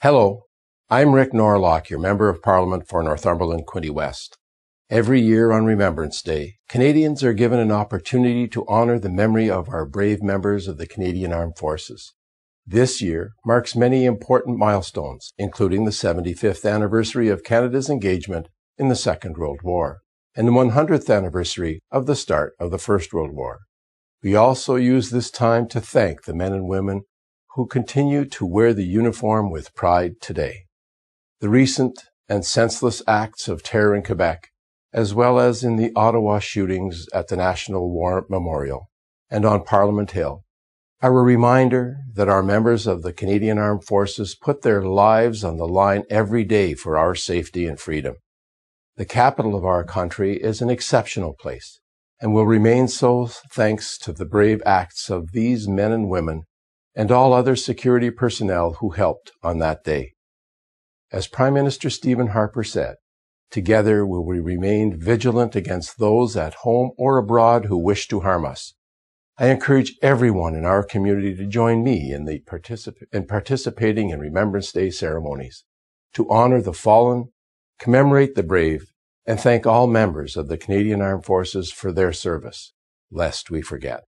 Hello, I'm Rick Norlock, your Member of Parliament for Northumberland Quinte West. Every year on Remembrance Day, Canadians are given an opportunity to honour the memory of our brave members of the Canadian Armed Forces. This year marks many important milestones, including the 75th anniversary of Canada's engagement in the Second World War and the 100th anniversary of the start of the First World War. We also use this time to thank the men and women who continue to wear the uniform with pride today. The recent and senseless acts of terror in Quebec, as well as in the Ottawa shootings at the National War Memorial and on Parliament Hill, are a reminder that our members of the Canadian Armed Forces put their lives on the line every day for our safety and freedom. The capital of our country is an exceptional place and will remain so thanks to the brave acts of these men and women and all other security personnel who helped on that day. As Prime Minister Stephen Harper said, Together will we remain vigilant against those at home or abroad who wish to harm us. I encourage everyone in our community to join me in, the particip- in participating in Remembrance Day ceremonies to honor the fallen, commemorate the brave, and thank all members of the Canadian Armed Forces for their service, lest we forget.